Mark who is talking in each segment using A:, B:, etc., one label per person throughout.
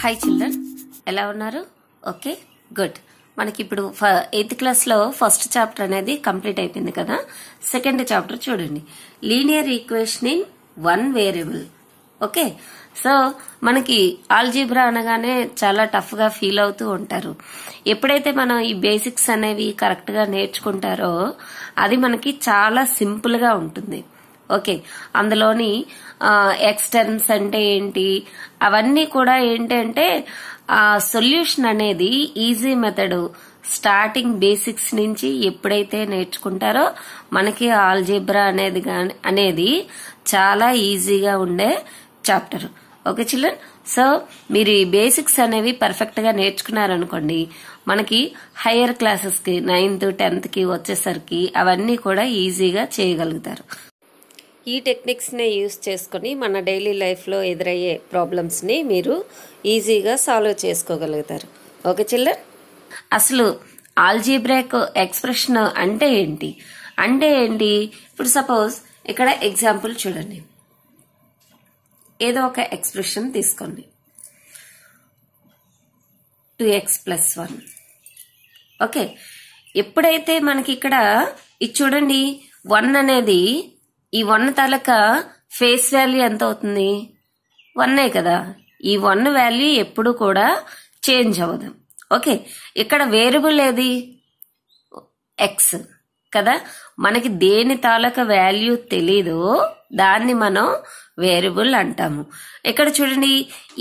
A: Hi children ఎలా ఉన్నారు okay good మనకి ఇప్పుడు ఎయిత్ క్లాస్లో ఫస్ట్ చాప్టర్ అనేది కంప్లీట్ అయిపోయింది కదా సెకండ్ చాప్టర్ చూడండి linear equation in one variable okay so మనకి ఆల్జీబ్రా అనగానే చాలా టఫ్గా ఫీల్ అవుతూ ఉంటారు ఎప్పుడైతే మనం ఈ బేసిక్స్ అనేవి కరెక్ట్గా నేర్చుకుంటారో అది మనకి చాలా సింపుల్గా ఉంటుంది ఓకే అందులోని టర్మ్స్ అంటే ఏంటి అవన్నీ కూడా ఏంటంటే ఆ సొల్యూషన్ అనేది ఈజీ మెథడ్ స్టార్టింగ్ బేసిక్స్ నుంచి ఎప్పుడైతే నేర్చుకుంటారో మనకి ఆల్జీబ్రా అనేది కానీ అనేది చాలా ఈజీగా ఉండే చాప్టర్ ఓకే చిల్డ్రన్ సో మీరు ఈ బేసిక్స్ అనేవి పర్ఫెక్ట్గా నేర్చుకున్నారనుకోండి మనకి హయ్యర్ క్లాసెస్కి నైన్త్ టెన్త్కి వచ్చేసరికి అవన్నీ కూడా ఈజీగా చేయగలుగుతారు ఈ టెక్నిక్స్నే యూస్ చేసుకొని మన డైలీ లైఫ్లో ఎదురయ్యే ప్రాబ్లమ్స్ని మీరు ఈజీగా సాల్వ్ చేసుకోగలుగుతారు ఓకే చిల్లర్ అసలు బ్రేక్ ఎక్స్ప్రెషన్ అంటే ఏంటి అంటే ఏంటి ఇప్పుడు సపోజ్ ఇక్కడ ఎగ్జాంపుల్ చూడండి ఏదో ఒక ఎక్స్ప్రెషన్ తీసుకోండి two x plus one okay ఎప్పుడైతే మనకి ఇక్కడ ఇది చూడండి వన్ అనేది ఈ వన్ తలక ఫేస్ వాల్యూ ఎంత అవుతుంది వన్నే కదా ఈ వన్ వాల్యూ ఎప్పుడు కూడా చేంజ్ అవ్వదు ఓకే ఇక్కడ వేరియబుల్ ఏది ఎక్స్ కదా మనకి దేని తాలూక వాల్యూ తెలీదు దాన్ని మనం వేరియబుల్ అంటాము ఇక్కడ చూడండి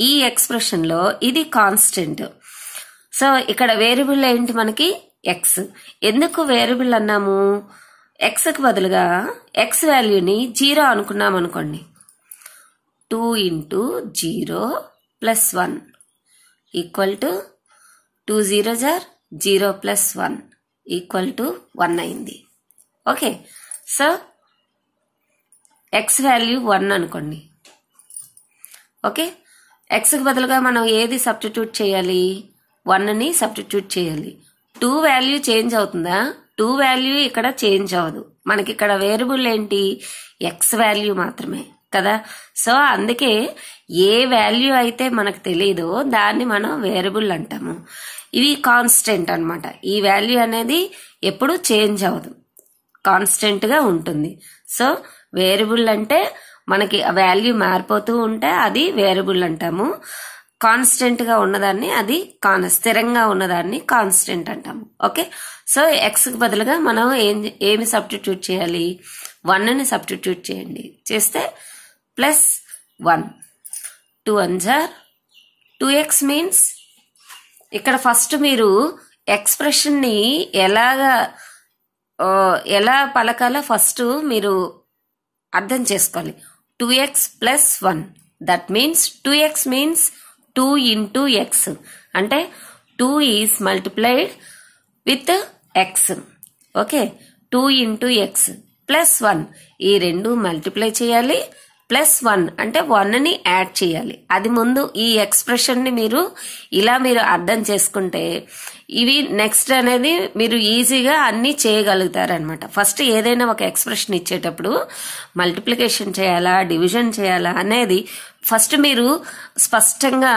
A: ఈ ఎక్స్ప్రెషన్లో ఇది కాన్స్టెంట్ సో ఇక్కడ వేరియబుల్ ఏంటి మనకి ఎక్స్ ఎందుకు వేరియబుల్ అన్నాము ఎక్స్కి బదులుగా ఎక్స్ వాల్యూని జీరో అనుకున్నాం అనుకోండి two into zero plus one equal to two zero jar zero plus one equal to one అయింది okay so x value one అనుకోండి ఓకే ఎక్స్కి బదులుగా మనం ఏది సబ్స్టిట్యూట్ చేయాలి వన్ని సబ్స్టిట్యూట్ చేయాలి టూ వాల్యూ చేంజ్ అవుతుందా టూ వాల్యూ ఇక్కడ చేంజ్ అవ్వదు మనకి ఇక్కడ వేరియబుల్ ఏంటి ఎక్స్ వాల్యూ మాత్రమే కదా సో అందుకే ఏ వాల్యూ అయితే మనకు తెలియదో దాన్ని మనం వేరియబుల్ అంటాము ఇవి కాన్స్టెంట్ అనమాట ఈ వాల్యూ అనేది ఎప్పుడు చేంజ్ అవ్వదు కాన్స్టెంట్గా ఉంటుంది సో వేరియబుల్ అంటే మనకి వాల్యూ మారిపోతూ ఉంటే అది వేరియబుల్ అంటాము కాన్స్టెంట్ గా ఉన్నదాన్ని అది కాన్ స్థిరంగా ఉన్నదాన్ని కాన్స్టెంట్ అంటాము ఓకే సో ఎక్స్ బదులుగా మనం ఏం ఏమి సబ్స్టిట్యూట్ చేయాలి వన్ని సబ్స్టిట్యూట్ చేయండి చేస్తే ప్లస్ వన్ టూ అంజార్ టూ ఎక్స్ మీన్స్ ఇక్కడ ఫస్ట్ మీరు ఎక్స్ప్రెషన్ని ఎలాగా ఎలా పలకాలో ఫస్ట్ మీరు అర్థం చేసుకోవాలి two x plus one that means two x means two into x అంటే two is multiplied with x okay two into x plus one ఈ రెండు మల్టిప్లై చేయాలి ప్లస్ వన్ అంటే వన్ని యాడ్ చేయాలి అది ముందు ఈ ఎక్స్ప్రెషన్ని మీరు ఇలా మీరు అర్థం చేసుకుంటే ఇవి నెక్స్ట్ అనేది మీరు ఈజీగా అన్నీ చేయగలుగుతారనమాట ఫస్ట్ ఏదైనా ఒక ఎక్స్ప్రెషన్ ఇచ్చేటప్పుడు మల్టిప్లికేషన్ చేయాలా డివిజన్ చేయాలా అనేది ఫస్ట్ మీరు స్పష్టంగా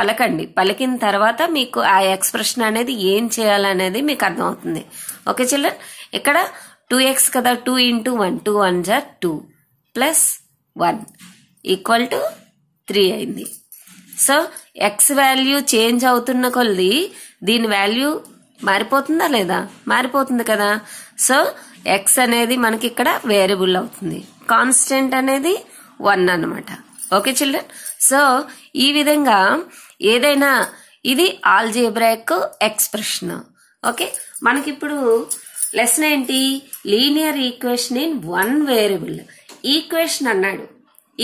A: పలకండి పలికిన తర్వాత మీకు ఆ ఎక్స్ప్రెషన్ అనేది ఏం చేయాలనేది మీకు అర్థమవుతుంది ఓకే చిల్డ్రన్ ఇక్కడ టూ ఎక్స్ కదా two into one two one are two plus one equal to three అయింది సో ఎక్స్ వాల్యూ చేంజ్ అవుతున్న కొలది దీని వాల్యూ మారిపోతుందా లేదా మారిపోతుంది కదా సో ఎక్స్ అనేది మనకి ఇక్కడ వేరియబుల్ అవుతుంది కాన్స్టెంట్ అనేది వన్ అనమాట ఓకే చిల్డ్రన్ సో ఈ విధంగా ఏదైనా ఇది ఆల్జీబ్రాక్ ఎక్స్ప్రెషన్ ఓకే మనకిప్పుడు లెసన్ ఏంటి linear equation in one variable equation అన్నాడు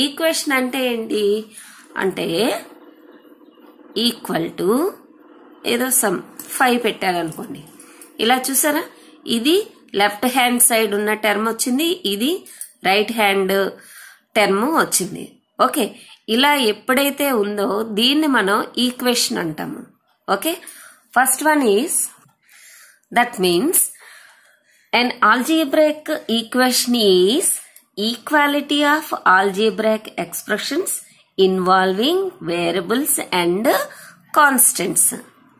A: ఈక్వేషన్ అంటే ఏంటి అంటే ఈక్వల్ టు ఏదో సమ్ ఫైవ్ పెట్టారనుకోండి ఇలా చూసారా ఇది లెఫ్ట్ హ్యాండ్ సైడ్ ఉన్న టర్మ్ వచ్చింది ఇది రైట్ హ్యాండ్ టర్మ్ వచ్చింది ఓకే ఇలా ఎప్పుడైతే ఉందో దీన్ని మనం ఈక్వేషన్ అంటాము okay first one is that means An algebraic equation is equality of algebraic expressions involving variables and constants.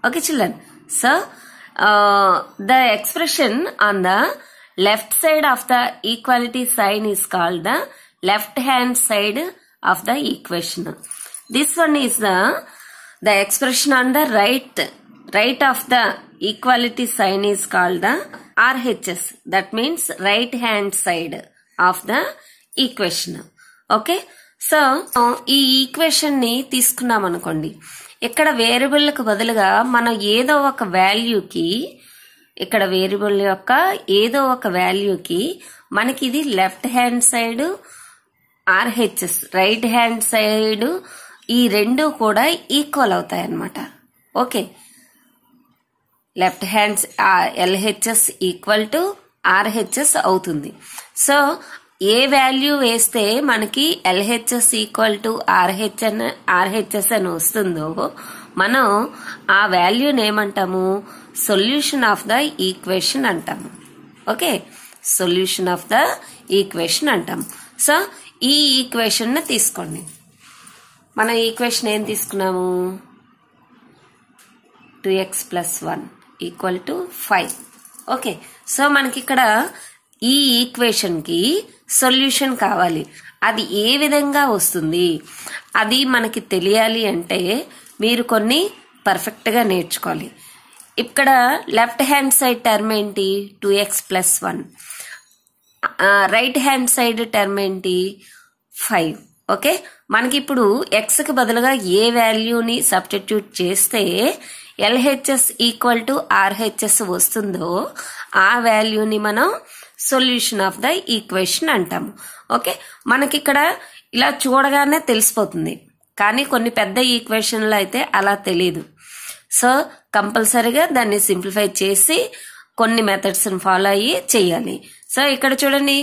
A: Okay children. So, uh, the expression on the left side of the equality sign is called the left hand side of the equation. This one is the, the expression on the right, right of the equality sign is called the RHS that means right hand side of the equation. Okay. So ఈ equation ని తీసుకున్నాం అనుకోండి ఇక్కడ వేరియబుల్కి బదులుగా మనం ఏదో ఒక వాల్యూకి ఇక్కడ వేరియబుల్ యొక్క ఏదో ఒక వాల్యూకి మనకి ఇది left hand side RHS right hand side ఈ రెండు కూడా ఈక్వల్ అవుతాయి అన్నమాట okay left hands LHS equal to RHS అవుతుంది సో ఏ వాల్యూ వేస్తే మనకి LHS equal to RH RHS అని వస్తుందో మనం ఆ వాల్యూని ఏమంటాము సొల్యూషన్ ఆఫ్ ద ఈక్వేషన్ అంటాము okay solution of the equation అంటాం సో ఈ ఈక్వేషన్ని తీసుకోండి మన ఈక్వేషన్ ఏం తీసుకున్నాము two x plus one equal to five okay so మనకి ఇక్కడ ఈ ఈక్వేషన్కి సొల్యూషన్ కావాలి అది ఏ విధంగా వస్తుంది అది మనకి తెలియాలి అంటే మీరు కొన్ని పర్ఫెక్ట్గా నేర్చుకోవాలి ఇక్కడ లెఫ్ట్ హ్యాండ్ సైడ్ టర్మ్ ఏంటి two x plus one right hand side term ఏంటి ఫైవ్ ఓకే మనకి ఇప్పుడు ఎక్స్కి బదులుగా ఏ వాల్యూని సబ్స్టిట్యూట్ చేస్తే ఎల్హెచ్ఎస్ ఈక్వల్ టు ఆర్హెచ్ఎస్ వస్తుందో ఆ వాల్యూని మనం సొల్యూషన్ ఆఫ్ ద ఈక్వేషన్ అంటాము ఓకే మనకి ఇక్కడ ఇలా చూడగానే తెలిసిపోతుంది కానీ కొన్ని పెద్ద ఈక్వేషన్లు అయితే అలా తెలియదు సో కంపల్సరీగా దాన్ని సింప్లిఫై చేసి కొన్ని మెథడ్స్ని ఫాలో అయ్యి చేయాలి సో ఇక్కడ చూడండి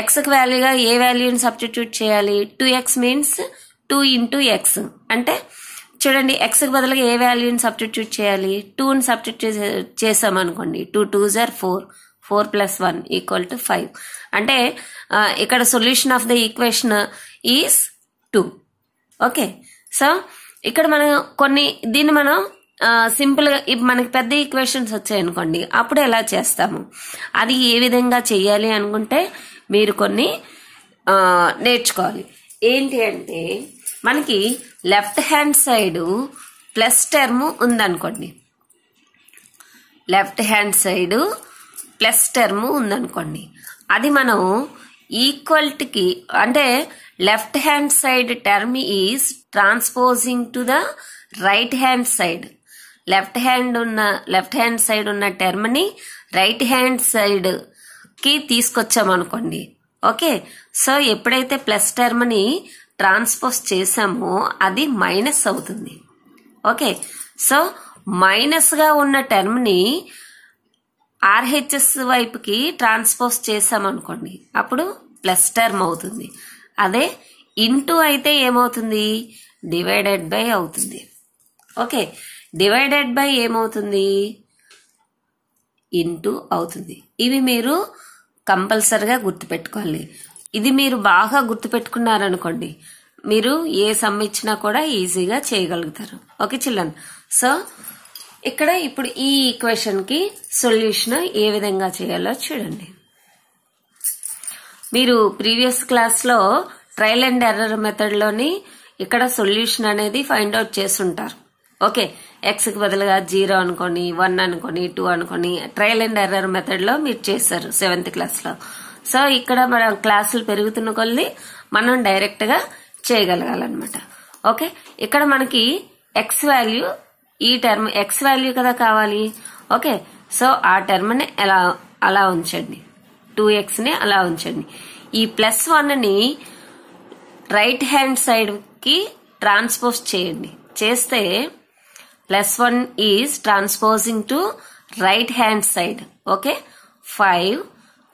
A: ఎక్స్కి వాల్యూగా ఏ వాల్యూని సబ్స్టిట్యూట్ చేయాలి two x means two into x అంటే చూడండి ఎక్స్కి బదులుగా ఏ వాల్యూని సబ్స్టిట్యూట్ చేయాలి టూని సబ్స్టిట్యూట్ చేసామనుకోండి two two are four four plus one equal to five అంటే ఇక్కడ solution of the equation is two okay so ఇక్కడ మనం కొన్ని దీన్ని మనం సింపుల్గా మనకి పెద్ద ఈక్వేషన్స్ వచ్చాయనుకోండి అప్పుడు ఎలా చేస్తాము అది ఏ విధంగా చేయాలి అనుకుంటే మీరు కొన్ని నేర్చుకోవాలి ఏంటి అంటే మనకి left hand side plus term ఉందనుకోండి left hand side plus term ఉందనుకోండి అది మనం ఈక్వల్టీకి అంటే left hand side term is transposing to the right hand side left hand ఉన్న లెఫ్ట్ హ్యాండ్ సైడ్ ఉన్న టర్మ్ని రైట్ హ్యాండ్ సైడ్కి తీసుకొచ్చామనుకోండి ఓకే సో ఎప్పుడైతే ప్లస్ టర్మ్ని ట్రాన్స్పోజ్ చేసామో అది మైనస్ అవుతుంది ఓకే సో మైనస్గా ఉన్న టర్మ్ని ఆర్హెచ్ఎస్ వైపుకి ట్రాన్స్పోజ్ చేసామనుకోండి అప్పుడు ప్లస్ టర్మ్ అవుతుంది అదే ఇంటూ అయితే ఏమవుతుంది డివైడెడ్ బై అవుతుంది ఓకే డివైడెడ్ బై ఏమవుతుంది ఇంటూ అవుతుంది ఇవి మీరు కంపల్సరిగా గుర్తుపెట్టుకోవాలి ఇది మీరు బాగా గుర్తుపెట్టుకున్నారనుకోండి మీరు ఏ సమ్ ఇచ్చినా కూడా ఈజీగా చేయగలుగుతారు ఓకే చిల్లన్ సో ఇక్కడ ఇప్పుడు ఈ కి సొల్యూషన్ ఏ విధంగా చేయాలో చూడండి మీరు ప్రీవియస్ క్లాస్లో ట్రయల్ అండ్ ఎర్రర్ మెథడ్లోని ఇక్కడ సొల్యూషన్ అనేది ఫైండ్ అవుట్ చేస్తుంటారు ఓకే ఎక్స్కి బదులుగా జీరో అనుకొని వన్ అనుకొని టూ అనుకొని ట్రయల్ అండ్ ఎర్రర్ మెథడ్లో మీరు చేశారు సెవెంత్ క్లాస్లో సో ఇక్కడ మనం క్లాసులు పెరుగుతున్న కొద్దీ మనం డైరెక్ట్ గా చేయగలగాలన్నమాట ఓకే ఇక్కడ మనకి ఎక్స్ వాల్యూ ఈ టర్మ్ ఎక్స్ వాల్యూ కదా కావాలి ఓకే సో ఆ టర్మ్ని ఎలా అలా ఉంచండి టూ ఎక్స్ని అలా ఉంచండి ఈ ప్లస్ వన్ని రైట్ హ్యాండ్ సైడ్కి ట్రాన్స్పోజ్ చేయండి చేస్తే plus one is transposing to right hand side okay five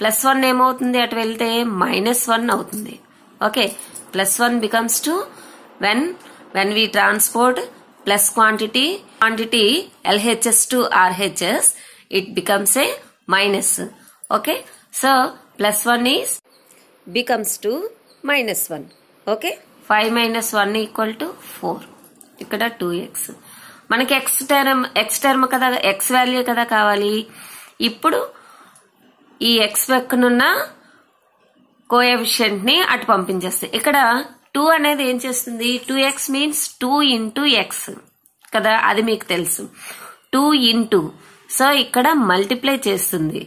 A: plus one ఏమవుతుంది అటు వెళ్తే మైనస్ వన్ అవుతుంది okay plus one becomes to when when we transport plus quantity quantity LHS to RHS it becomes a minus okay so plus one is becomes to minus one okay five minus one equal to four ఇక్కడ two x మనకి x term x term కదా x value కదా కావాలి ఇప్పుడు ఈ X పక్కనున్న coefficient ని అటు పంపించేస్తాయి ఇక్కడ టూ అనేది ఏం చేస్తుంది two x means two into x కదా అది మీకు తెలుసు టూ ఇంటూ సో ఇక్కడ మల్టిప్లై చేస్తుంది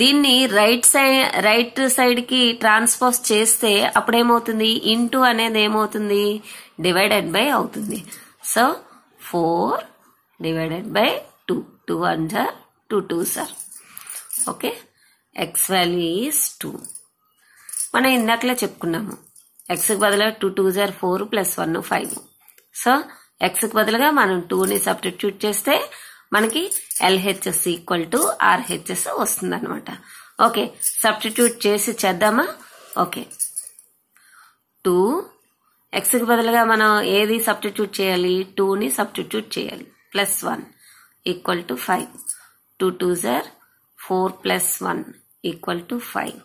A: దీన్ని రైట్ సైడ్ రైట్ సైడ్ కి ట్రాన్స్పోజ్ చేస్తే అప్పుడేమవుతుంది ఇంటూ అనేది ఏమవుతుంది డివైడెడ్ బై అవుతుంది so four divided by two two one two two sir okay x value is two మనం ఇందాకలే చెప్పుకున్నాము ఎక్స్కి బదులుగా టూ టూ జార్ four plus one five so ఎక్స్కి బదులుగా మనం టూని సబ్స్టిట్యూట్ చేస్తే మనకి ఎల్హెచ్ఎస్ ఈక్వల్ టు ఆర్హెచ్ఎస్ వస్తుంది అనమాట ఓకే సబ్స్టిట్యూట్ చేసి చేద్దామా ఓకే టూ ఎక్స్కి బదులుగా మనం ఏది సబ్స్టిట్యూట్ చేయాలి టూని సబ్స్టిట్యూట్ చేయాలి plus one equal to five two two జార్ four plus one equal equal five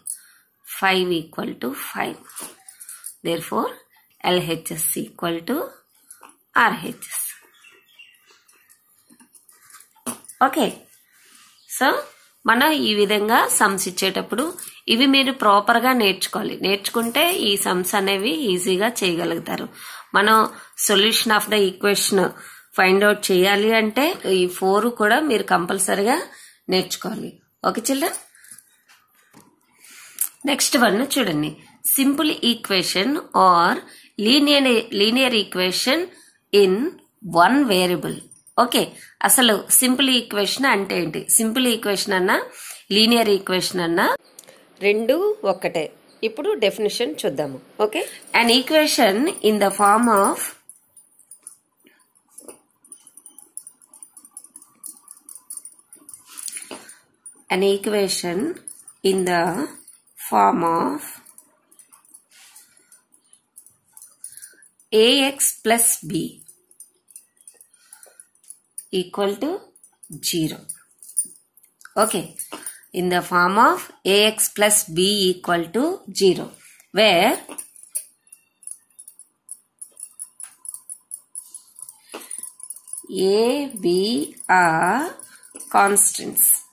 A: five equal equal five therefore LHS equal to RHS okay so మనం ఈ విధంగా సమ్స్ ఇచ్చేటప్పుడు ఇవి మీరు ప్రాపర్గా నేర్చుకోవాలి నేర్చుకుంటే ఈ సమ్స్ అనేవి ఈజీగా చేయగలుగుతారు మనం solution of the equation find out చేయాలి అంటే ఈ ఫోర్ కూడా మీరు కంపల్సరిగా నేర్చుకోవాలి ఓకే చిల్డ్రన్ నెక్స్ట్ వన్ చూడండి simple equation or linear linear equation in one variable okay అసలు సింపుల్ ఈక్వేషన్ అంటే ఏంటి సింపుల్ ఈక్వేషన్ అన్నా లీనియర్ ఈక్వేషన్ అన్నా రెండు ఒక్కటే ఇప్పుడు డెఫినేషన్ చూద్దాము okay an equation in the form of an equation in the form of ax plus b equal to 0. Okay. In the form of ax plus b equal to 0 where a, b are constants.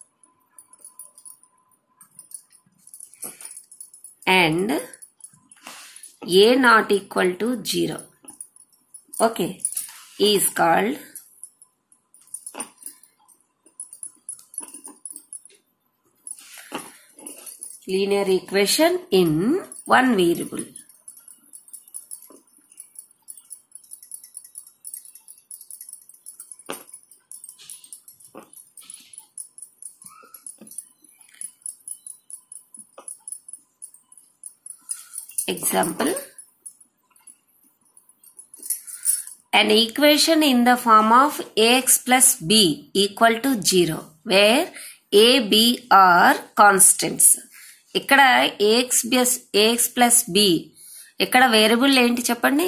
A: and a not equal to 0 okay is called linear equation in one variable example. An equation in the form of ax plus b equal to 0 where a, b are constants. ఇక్కడ a x plus a x plus b ఇక్కడ variable ఏంటి చెప్పండి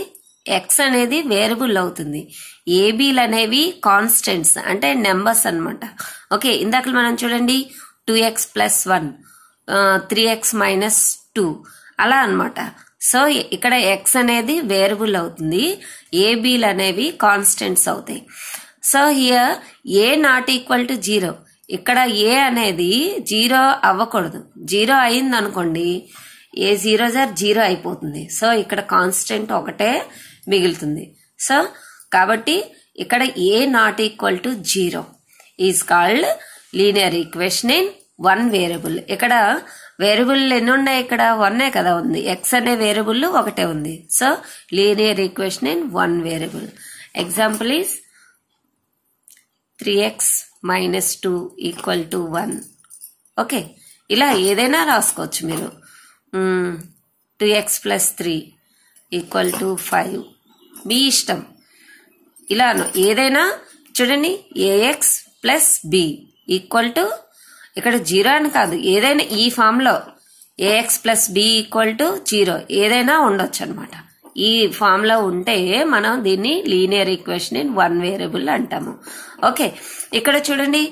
A: X అనేది variable అవుతుంది ఏబీలు అనేవి constants అంటే numbers అనమాట okay ఇందాక మనం చూడండి two x plus one three x minus two అలా అనమాట సో ఇక్కడ ఎక్స్ అనేది వేరబుల్ అవుతుంది ఏబీలు అనేవి కాన్స్టెంట్స్ అవుతాయి so here a not equal to zero ఇక్కడ ఏ అనేది జీరో అవ్వకూడదు జీరో అయింది అనుకోండి ఏ జీరో జార్ జీరో అయిపోతుంది సో ఇక్కడ కాన్స్టెంట్ ఒకటే మిగులుతుంది సో కాబట్టి ఇక్కడ a not equal to zero is called linear equation in one variable ఇక్కడ వేరియబుల్ ఎన్ని ఉన్నాయి ఇక్కడ ఏ కదా ఉంది ఎక్స్ అనే వేరియబుల్ ఒకటే ఉంది so linear equation in one variable example is three x minus two equal to one okay ఇలా ఏదైనా రాసుకోవచ్చు మీరు two x plus three equal to five మీ ఇష్టం ఇలాను ఏదైనా చూడండి a x plus b equal to ఇక్కడ జీరో అని కాదు ఏదైనా ఈ ఫామ్లో a x plus b equal to zero ఏదైనా ఉండొచ్చు అనమాట ఈ ఫామ్లో ఉంటే మనం దీన్ని linear equation in one variable అంటాము ఓకే ఇక్కడ చూడండి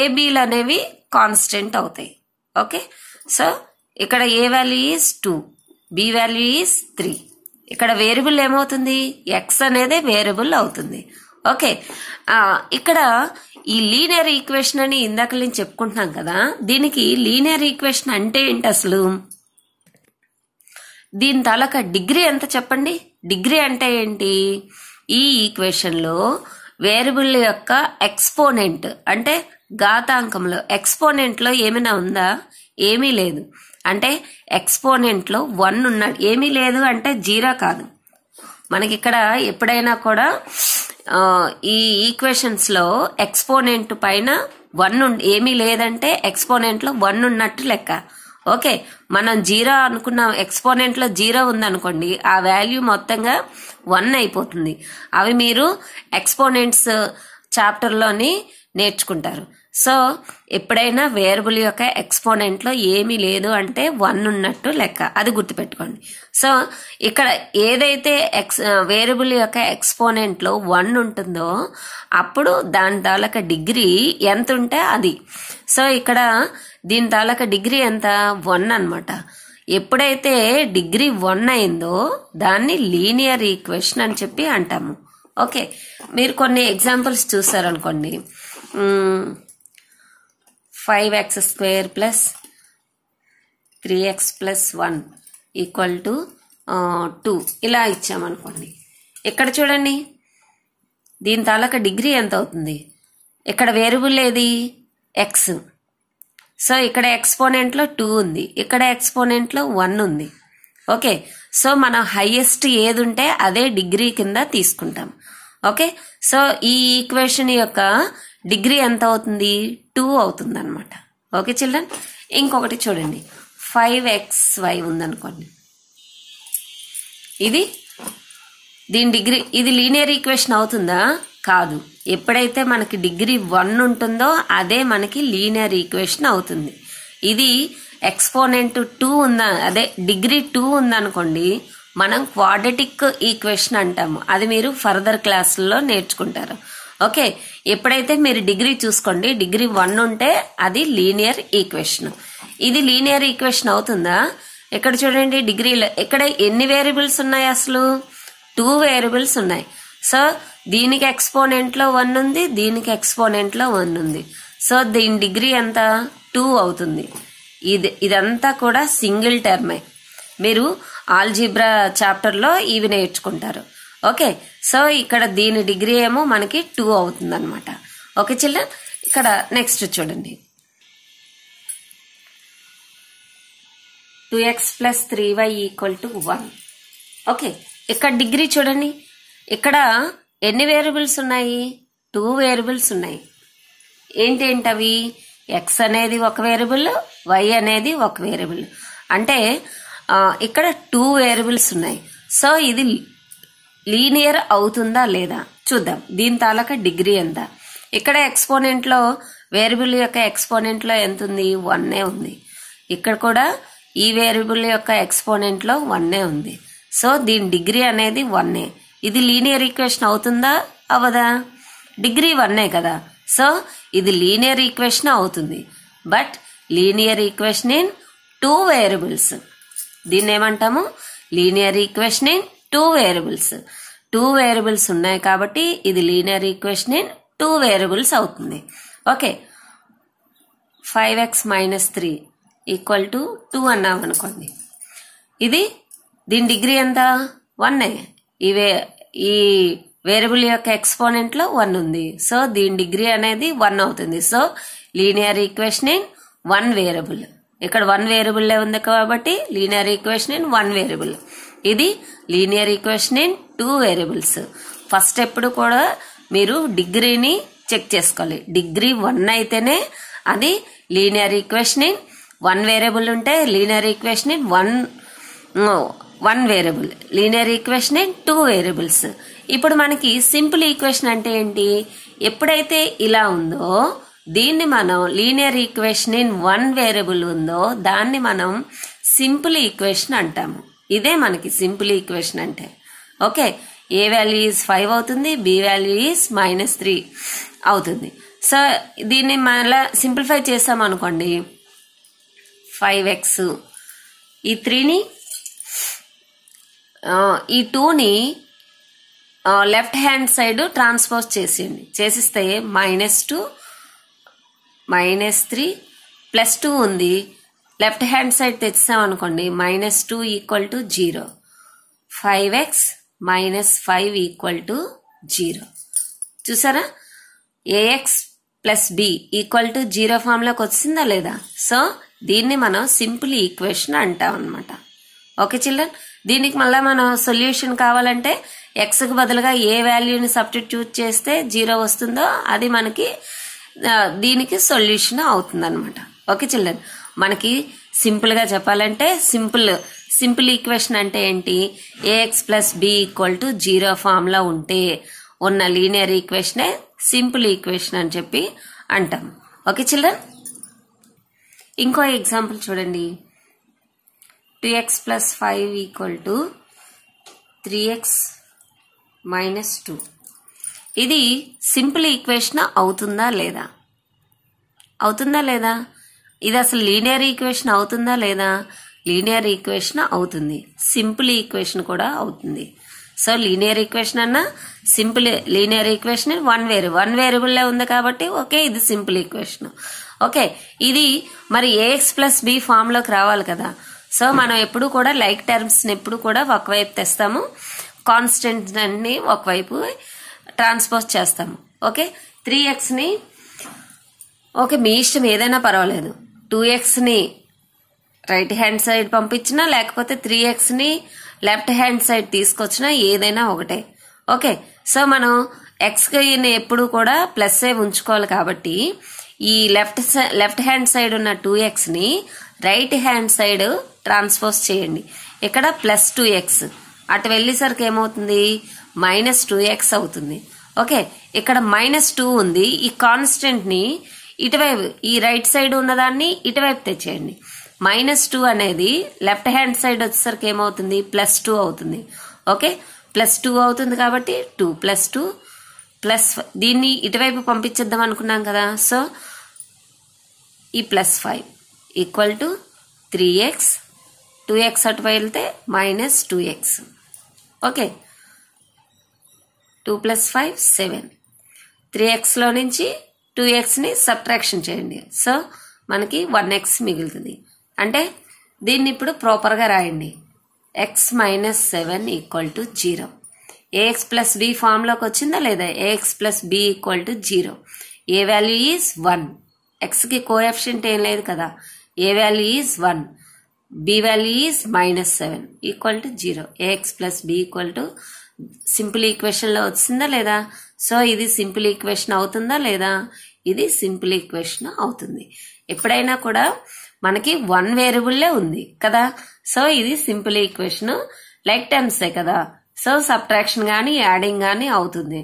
A: ఏబీలు అనేవి కాన్స్టెంట్ అవుతాయి ఓకే సో ఇక్కడ a value is two b value is three ఇక్కడ వేరియబుల్ ఏమవుతుంది ఎక్స్ అనేది వేరియబుల్ అవుతుంది ఓకే ఇక్కడ ఈ లీనియర్ ఈక్వేషన్ అని ఇందాక నేను చెప్పుకుంటున్నాం కదా దీనికి లీనియర్ ఈక్వేషన్ అంటే ఏంటి అసలు దీని తాలూక డిగ్రీ ఎంత చెప్పండి డిగ్రీ అంటే ఏంటి ఈ ఈక్వేషన్లో వేరియబుల్ యొక్క ఎక్స్పోనెంట్ అంటే ఘాతాంకంలో ఎక్స్పోనెంట్లో ఏమైనా ఉందా ఏమీ లేదు అంటే ఎక్స్పోనెంట్లో వన్ ఉన్నాడు ఏమీ లేదు అంటే జీరో కాదు మనకి ఇక్కడ ఎప్పుడైనా కూడా ఈ ఈక్వేషన్స్లో ఎక్స్పోనెంట్ పైన వన్ ఏమీ లేదంటే ఎక్స్పోనెంట్లో వన్ ఉన్నట్టు లెక్క ఓకే మనం జీరో అనుకున్నాం ఎక్స్పోనెంట్లో జీరో ఉందనుకోండి ఆ వాల్యూ మొత్తంగా వన్ అయిపోతుంది అవి మీరు ఎక్స్పోనెంట్స్ చాప్టర్లోని నేర్చుకుంటారు సో ఎప్పుడైనా వేరబుల్ యొక్క ఎక్స్పోనెంట్లో ఏమీ లేదు అంటే వన్ ఉన్నట్టు లెక్క అది గుర్తుపెట్టుకోండి సో ఇక్కడ ఏదైతే ఎక్స్ వేరబుల్ యొక్క ఎక్స్పోనెంట్లో వన్ ఉంటుందో అప్పుడు దాని తాలూకా డిగ్రీ ఎంత ఉంటే అది సో ఇక్కడ దీని తాలూకా డిగ్రీ ఎంత వన్ అనమాట ఎప్పుడైతే డిగ్రీ వన్ అయిందో దాన్ని లీనియర్ ఈక్వెషన్ అని చెప్పి అంటాము ఓకే మీరు కొన్ని ఎగ్జాంపుల్స్ చూసారనుకోండి five x square plus three x plus one equal to two ఇలా ఇచ్చామనుకోండి ఇక్కడ చూడండి దీని తాలూకా డిగ్రీ ఎంత అవుతుంది ఇక్కడ వేరియబుల్ ఏది ఎక్స్ సో ఇక్కడ ఎక్స్పోనెంట్లో టూ ఉంది ఇక్కడ ఎక్స్పోనెంట్లో వన్ ఉంది ఓకే సో మనం హైయెస్ట్ ఏది ఉంటే అదే డిగ్రీ కింద తీసుకుంటాం ఓకే సో ఈ ఈక్వేషన్ యొక్క డిగ్రీ ఎంత అవుతుంది టూ అవుతుంది అనమాట ఓకే చిల్డ్రన్ ఇంకొకటి చూడండి ఫైవ్ ఎక్స్ వై ఉందనుకోండి ఇది దీని డిగ్రీ ఇది లీనియర్ ఈక్వేషన్ అవుతుందా కాదు ఎప్పుడైతే మనకి డిగ్రీ వన్ ఉంటుందో అదే మనకి లీనియర్ ఈక్వేషన్ అవుతుంది ఇది ఎక్స్పోనెంట్ టూ ఉందా అదే డిగ్రీ టూ ఉందనుకోండి మనం క్వాడటిక్ ఈక్వేషన్ అంటాము అది మీరు ఫర్దర్ క్లాసుల్లో నేర్చుకుంటారు ఓకే ఎప్పుడైతే మీరు డిగ్రీ చూసుకోండి డిగ్రీ వన్ ఉంటే అది లీనియర్ ఈక్వేషన్ ఇది లీనియర్ ఈక్వేషన్ అవుతుందా ఇక్కడ చూడండి డిగ్రీలో ఇక్కడ ఎన్ని వేరియబుల్స్ ఉన్నాయి అసలు టూ వేరియబుల్స్ ఉన్నాయి సో దీనికి ఎక్స్పోనెంట్లో వన్ ఉంది దీనికి ఎక్స్పోనెంట్లో వన్ ఉంది సో దీని డిగ్రీ ఎంత టూ అవుతుంది ఇది ఇదంతా కూడా సింగిల్ టర్మే మీరు ఆల్జీబ్రా చాప్టర్లో ఇవి నేర్చుకుంటారు ఓకే సో ఇక్కడ దీని డిగ్రీ ఏమో మనకి టూ అవుతుంది అనమాట ఓకే చిల్ల ఇక్కడ నెక్స్ట్ చూడండి two x plus three y equal to one okay ఇక్కడ డిగ్రీ చూడండి ఇక్కడ ఎన్ని వేరియబుల్స్ ఉన్నాయి టూ వేరియబుల్స్ ఉన్నాయి ఏంటేంటవి ఎక్స్ అనేది ఒక వేరియబుల్ వై అనేది ఒక వేరియబుల్ అంటే ఇక్కడ టూ వేరియబుల్స్ ఉన్నాయి సో ఇది లీనియర్ అవుతుందా లేదా చూద్దాం దీని తాలూకా డిగ్రీ ఎంత ఇక్కడ లో వేరియబుల్ యొక్క లో ఎంత ఉంది వన్నే ఉంది ఇక్కడ కూడా ఈ వేరియబుల్ యొక్క వన్ వన్నే ఉంది సో దీని డిగ్రీ అనేది వన్నే ఇది లీనియర్ ఈక్వేషన్ అవుతుందా అవదా డిగ్రీ వన్నే కదా సో ఇది లీనియర్ ఈక్వేషన్ అవుతుంది but linear equation in two variables దీన్ని ఏమంటాము linear equation in two variables two variables ఉన్నాయి కాబట్టి ఇది linear equation in two variables అవుతుంది okay five x minus three equal to two అన్నాం అనుకోండి ఇది దీని డిగ్రీ ఎంత వన్ ఇవే ఈ వేరియబుల్ యొక్క లో వన్ ఉంది సో దీని డిగ్రీ అనేది వన్ అవుతుంది so linear equation in one variable ఇక్కడ వన్ వేరియబుల్ ఉంది కాబట్టి linear equation in one variable ఇది linear equation in two variables first ఎప్పుడు కూడా మీరు డిగ్రీని చెక్ చేసుకోవాలి డిగ్రీ వన్ అయితేనే అది linear equation in one variable ఉంటే linear equation in one one variable linear equation in two variables ఇప్పుడు మనకి సింపుల్ ఈక్వేషన్ అంటే ఏంటి ఎప్పుడైతే ఇలా ఉందో దీన్ని మనం linear equation in one variable ఉందో దాన్ని మనం సింపుల్ ఈక్వేషన్ అంటాము ఇదే మనకి సింపుల్ ఈక్వేషన్ అంటే okay a value is five అవుతుంది b value is minus three అవుతుంది సో దీన్ని మళ్ళా సింప్లిఫై చేసామనుకోండి ఫైవ్ ఎక్స్ ఈ త్రీని ఈ టూని లెఫ్ట్ హ్యాండ్ సైడ్ ట్రాన్స్పోజ్ చేసేయండి చేసిస్తే minus two minus three plus two ఉంది లెఫ్ట్ హ్యాండ్ సైడ్ తెచ్చామనుకోండి minus two equal to zero five x minus five equal to zero చూసారా a x plus b equal to zero ఫామ్లోకి వచ్చిందా లేదా so దీన్ని మనం సింపుల్ ఈక్వేషన్ అంటాం అనమాట ఓకే చిల్డ్రన్ దీనికి మళ్ళీ మనం సొల్యూషన్ కావాలంటే ఎక్స్కి బదులుగా ఏ వాల్యూని సబ్స్టిట్యూట్ చేస్తే జీరో వస్తుందో అది మనకి దీనికి సొల్యూషన్ అవుతుందన్నమాట ఓకే చిల్డ్రన్ మనకి సింపుల్గా చెప్పాలంటే సింపుల్ సింపుల్ ఈక్వేషన్ అంటే ఏంటి a x plus b equal to zero ఫామ్లో ఉంటే ఉన్న లీనియర్ ఈక్వేషనే సింపుల్ ఈక్వేషన్ అని చెప్పి అంటాం ఓకే చిల్డ్రన్ ఇంకో ఎగ్జాంపుల్ చూడండి two x plus five equal to three x minus two ఇది సింపుల్ ఈక్వేషన్ అవుతుందా లేదా అవుతుందా లేదా ఇది అసలు లీనియర్ ఈక్వేషన్ అవుతుందా లేదా లీనియర్ ఈక్వేషన్ అవుతుంది సింపుల్ ఈక్వేషన్ కూడా అవుతుంది సో లీనియర్ ఈక్వేషన్ అన్న simple linear equation one variable one వేరియబుల్లే ఉంది కాబట్టి ఓకే ఇది సింపుల్ ఈక్వేషన్ ఓకే ఇది మరి ఏఎక్స్ ప్లస్ బి ఫామ్లోకి రావాలి కదా సో మనం ఎప్పుడు కూడా లైక్ టర్మ్స్ ఎప్పుడు కూడా ఒకవైపు తెస్తాము కాన్స్టెంట్ అన్ని ఒకవైపు ట్రాన్స్పోజ్ చేస్తాము ఓకే త్రీ ఎక్స్ని ఓకే మీ ఇష్టం ఏదైనా పర్వాలేదు టూ ఎక్స్ని రైట్ హ్యాండ్ సైడ్ పంపించినా లేకపోతే త్రీ ఎక్స్ని లెఫ్ట్ హ్యాండ్ సైడ్ తీసుకొచ్చినా ఏదైనా ఒకటే ఓకే సో మనం ఎక్స్ని ఎప్పుడు కూడా ఏ ఉంచుకోవాలి కాబట్టి ఈ లెఫ్ట్ లెఫ్ట్ హ్యాండ్ సైడ్ ఉన్న టూ ఎక్స్ని రైట్ హ్యాండ్ సైడ్ ట్రాన్స్ఫోర్స్ చేయండి ఇక్కడ ప్లస్ టూ ఎక్స్ అటు వెళ్ళేసరికి ఏమవుతుంది మైనస్ టూ ఎక్స్ అవుతుంది ఓకే ఇక్కడ మైనస్ టూ ఉంది ఈ కాన్స్టెంట్ని ఇటువైపు ఈ రైట్ సైడ్ ఉన్నదాన్ని ఇటువైపు తెచ్చేయండి మైనస్ టూ అనేది లెఫ్ట్ హ్యాండ్ సైడ్ వచ్చేసరికి ఏమవుతుంది ప్లస్ టూ అవుతుంది ఓకే ప్లస్ టూ అవుతుంది కాబట్టి టూ ప్లస్ టూ ప్లస్ దీన్ని ఇటువైపు పంపించేద్దాం అనుకున్నాం కదా సో ఈ plus five equal to three x two x అటు వెళ్తే minus two x okay two plus five seven three ఎక్స్లో నుంచి టూ ఎక్స్ని సబ్ట్రాక్షన్ చేయండి సో మనకి వన్ ఎక్స్ మిగులుతుంది అంటే దీన్ని ఇప్పుడు ప్రాపర్గా రాయండి x minus seven equal to zero a x plus b ఫామ్లోకి వచ్చిందా లేదా a x plus b equal to zero a value is one ఎక్స్కి కోఎఫిషియంట్ ఏం లేదు కదా a value is one B value is minus seven equal to zero a x plus b equal to simple ఈక్వేషన్లో వచ్చిందా లేదా సో ఇది సింపుల్ ఈక్వేషన్ అవుతుందా లేదా ఇది సింపుల్ ఈక్వేషన్ అవుతుంది ఎప్పుడైనా కూడా మనకి వన్ వేరియబుల్లే ఉంది కదా సో ఇది సింపుల్ ఈక్వేషన్ లైక్ టర్మ్సే కదా సో సబ్ట్రాక్షన్ కానీ యాడింగ్ కానీ అవుతుంది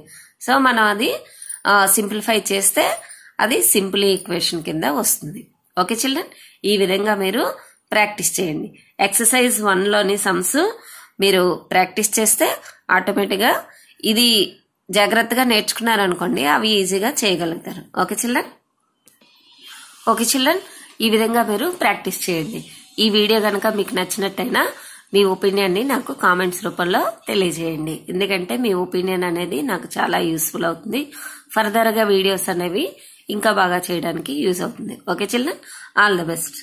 A: సో మనం అది సింప్లిఫై చేస్తే అది సింపుల్ ఈక్వేషన్ కింద వస్తుంది ఓకే చిల్డ్రన్ ఈ విధంగా మీరు ప్రాక్టీస్ చేయండి ఎక్సర్సైజ్ వన్లోని సమ్స్ మీరు ప్రాక్టీస్ చేస్తే ఆటోమేటిక్గా ఇది జాగ్రత్తగా నేర్చుకున్నారు అనుకోండి అవి ఈజీగా చేయగలుగుతారు ఓకే చిల్డ్రన్ ఓకే చిల్డ్రన్ ఈ విధంగా మీరు ప్రాక్టీస్ చేయండి ఈ వీడియో కనుక మీకు నచ్చినట్టయినా మీ ఒపీనియన్ని నాకు కామెంట్స్ రూపంలో తెలియజేయండి ఎందుకంటే మీ ఒపీనియన్ అనేది నాకు చాలా యూస్ఫుల్ అవుతుంది ఫర్దర్గా వీడియోస్ అనేవి ఇంకా బాగా చేయడానికి యూజ్ అవుతుంది okay children all the best